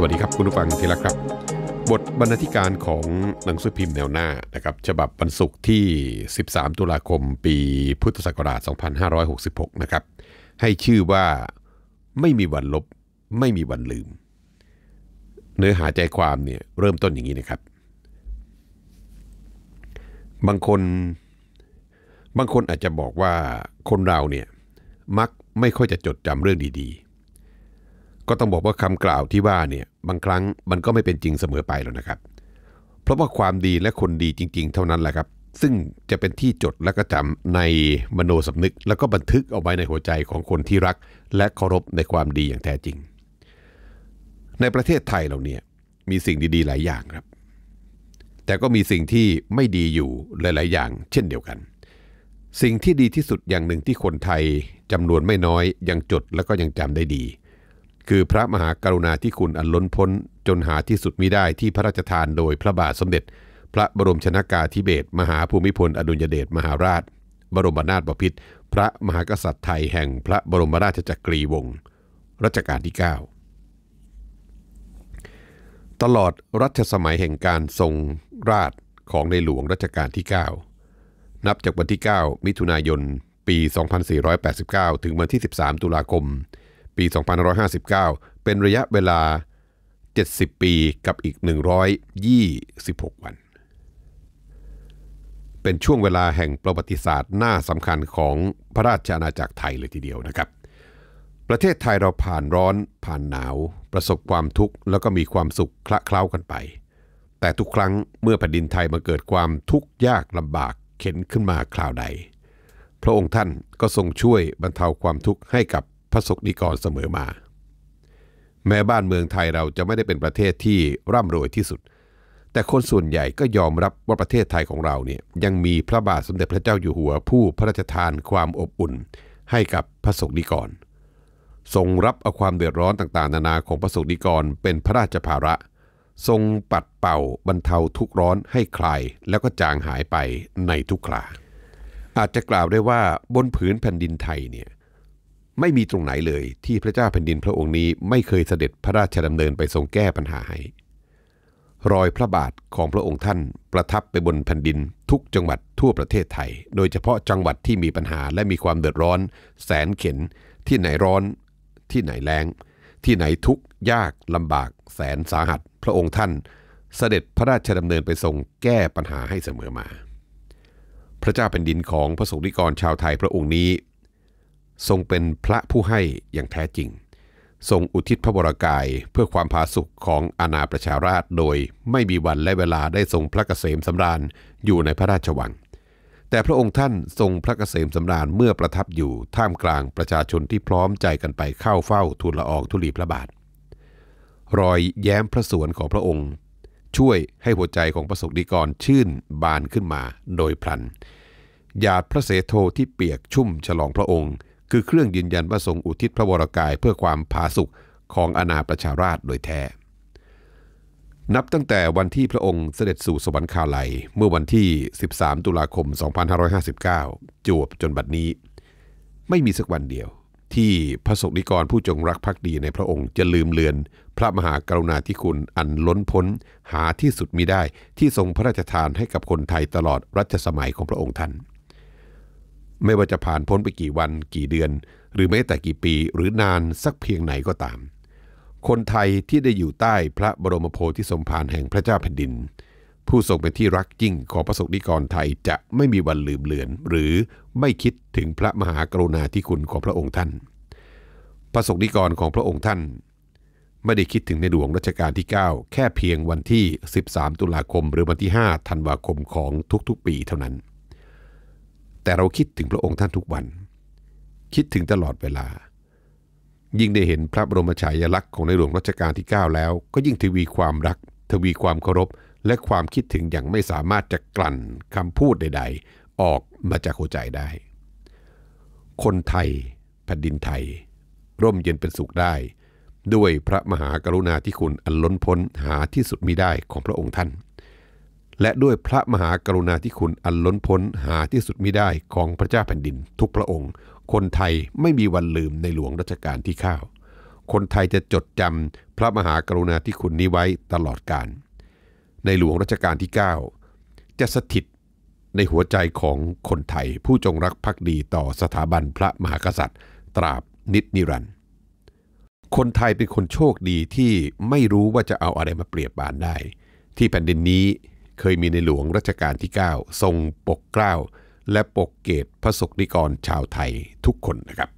สวัสดีครับ คุณผู้ฟัง ที่รักครับ บทบรรณาธิการของหนังสือพิมพ์แนวหน้านะครับฉบับวันศุกร์ที่ 13 ตุลาคมปีพุทธศักราช 2566 นะครับให้ชื่อว่าไม่มีวันลบ ไม่มีวันลืม เนื้อหาใจความเนี่ยเริ่มต้นอย่างนี้นะครับ บางคนบางคนอาจจะบอกว่าคนเราเนี่ยมักไม่ค่อยจะจดจำเรื่องดีๆก็ต้องบอกว่าคำกล่าวที่ว่าเนี่ยบางครั้งมันก็ไม่เป็นจริงเสมอไปแล้วนะครับ เพราะว่าความดีและคนดีจริง ๆ เท่านั้นแหละครับ ซึ่งจะเป็นที่จดและก็จำในมโนสำนึกแล้วก็บันทึกเอาไว้ในหัวใจของคนที่รัก และเคารพในความดีอย่างแท้จริง ในประเทศไทยเราเนี่ยมีสิ่งดีๆหลายอย่างครับ แต่ก็มีสิ่งที่ไม่ดีอยู่หลายๆอย่างเช่นเดียวกัน สิ่งที่ดีที่สุดอย่างหนึ่งที่คนไทยจำนวนไม่น้อย ยังจดและก็ยังจำได้ดีคือ พระมหากรุณาธิคุณ อันล้นพ้น จนหาที่สุดมิได้ที่พระราชทานโดยพระบาทสมเด็จ พระบรมชนากาธิเบศรมหาภูมิพลอดุลยเดชมหาราช บรมนาถบพิตรพระมหากษัตริย์ไทยแห่งพระบรมราชจักรีวงศ์รัชกาลที่ 9 ตลอดรัชสมัยแห่งการทรงราชของในหลวงรัชกาลที่ 9 นับจากวันที่ 9 มิถุนายนปี 2489 ถึงวันที่ 13 ตุลาคมปี2559 เป็นระยะเวลา 70 ปีกับอีก 126 วัน เป็นช่วงเวลาแห่งประวัติศาสตร์หน้าสำคัญของพระราชอาณาจักรไทยเลยทีเดียวนะครับ ประเทศไทยเราผ่านร้อนผ่านหนาวประสบความทุกข์แล้วก็มีความสุขคละเคล้ากันไป แต่ทุกครั้งเมื่อแผ่นดินไทยมาเกิดความทุกข์ยากลำบากเข็นขึ้นมาคราวใด พระองค์ท่านก็ทรงช่วยบรรเทาความทุกข์ให้กับพระสกนิกรเสมอมา แม้บ้านเมืองไทยเราจะไม่ได้เป็นประเทศที่ร่ำรวยที่สุด แต่คนส่วนใหญ่ก็ยอมรับว่าประเทศไทยของเราเนี่ยยังมีพระบาทสมเด็จพระเจ้าอยู่หัวผู้พระราชทานความอบอุ่นให้กับพระสกนิกรทรงรับเอาความเดือดร้อนต่างๆ นานาของพระสงฆ์นิกรเป็นพระราชภาระ ทรงปัดเป่าบรรเทาทุกร้อนให้คลาย แล้วก็จางหายไปในทุกคราอาจจะกล่าวได้ว่าบนผืนแผ่นดินไทยเนี่ยไม่มีตรงไหนเลยที่พระเจ้าแผ่นดินพระองค์นี้ไม่เคยเสด็จพระราชดำเนินไปทรงแก้ปัญหาให้ รอยพระบาทของพระองค์ท่านประทับไปบนแผ่นดิน ทุกจังหวัดทั่วประเทศไทย โดยเฉพาะจังหวัดที่มีปัญหาและมีความเดือดร้อน แสนเข็นที่ไหนร้อน ที่ไหนแรงที่ไหนทุกยากลำบาก แสนสาหัส พระองค์ท่าน เสด็จพระราชดำเนินไปทรงแก้ปัญหาให้เสมอมา พระเจ้าแผ่นดินของพระสงฆ์นิกรชาวไทยพระองค์นี้ทรงเป็นพระผู้ให้อย่างแท้จริง ทรงอุทิศพระวรากายเพื่อความพาสุขของอาณาประชาราชโดยไม่มีวันและเวลาได้ทรงพระเกษมสำราญอยู่ในพระราชวัง แต่พระองค์ท่านทรงพระเกษมสำราญ เมื่อประทับอยู่ท่ามกลางประชาชนที่พร้อมใจกันไป เข้าเฝ้าทูลละอองทุลีพระบาท รอยแย้มพระสวนของพระองค์ ช่วยให้หัวใจของประสบนิกรชื่นบานขึ้นมาโดยพลันหยาดพระเสโทที่เปียกชุ่มฉลองพระองค์คือเครื่องยืนยันว่าทรงอุทิศพระวรากายเพื่อความผาสุกของอาณาประชาราชโดยแท้ นับตั้งแต่วันที่พระองค์เสด็จสู่สวรรคาลยเมื่อวันที่ 13 ตุลาคม 2559 จวบจนบัดนี้ ไม่มีสักวันเดียว ที่พระสงฆ์นิกรผู้จงรักภักดีในพระองค์จะลืมเลือนพระมหากรุณาธิคุณอันล้นพ้นหาที่สุดมิได้ที่ทรงพระราชทานให้กับคนไทยตลอดรัชสมัยของพระองค์ท่านไม่ว่าจะผ่านพ้นไปกี่วันกี่เดือน หรือแม้แต่กี่ปีหรือนานสักเพียงไหนก็ตาม คนไทยที่ได้อยู่ใต้พระบรมโพธิสมภารแห่งพระเจ้าแผ่นดิน ผู้ทรงเป็นที่รักยิ่งของประสบนิกรไทยจะไม่มีวันลืมเลือนหรือไม่คิดถึงพระมหากรุณาธิคุณของพระองค์ท่านประสบนิกรของพระองค์ท่าน ไม่ได้คิดถึงในหลวงรัชกาลที่ 9 แค่เพียงวันที่ 13 ตุลาคม หรือวันที่5ธันวาคมของทุกๆปีเท่านั้นแต่เราคิดถึงพระองค์ท่านทุกวัน คิดถึงตลอดเวลา ยิ่งได้เห็นพระบรมฉายาลักษณ์ของในหลวงรัชกาลที่ 9 แล้วก็ยิ่งทวีความรัก ทวีความเคารพ และความคิดถึงอย่างไม่สามารถจะกลั่นคำพูดใดๆ ออกมาจากหัวใจได้ คนไทย แผ่นดินไทย ร่มเย็นเป็นสุขได้ ด้วยพระมหากรุณาธิคุณอันล้นพ้นหาที่สุดมิได้ของพระองค์ท่านและด้วยพระมหากรุณาธิคุณอันล้นพ้น หาที่สุดมิได้ของพระเจ้าแผ่นดิน ทุกพระองค์ คนไทยไม่มีวันลืมในหลวงรัชกาลที่เก้าคนไทยจะจดจำพระมหากรุณาธิคุณนี้ไว้ตลอดกาล ในหลวงรัชกาลที่ 9 จะสถิตในหัวใจของคนไทยผู้จงรักภักดีต่อสถาบันพระมหากษัตริย์ ตราบนิจนิรันดร์ คนไทยเป็นคนโชคดีที่ไม่รู้ว่าจะเอาอะไรมาเปรียบบานได้ ที่แผ่นดินนี้เคยมีในหลวงรัชกาลที่ 9 ทรงปกเกล้า และปกเกตพระศกนิกรชาวไทยทุกคนนะครับ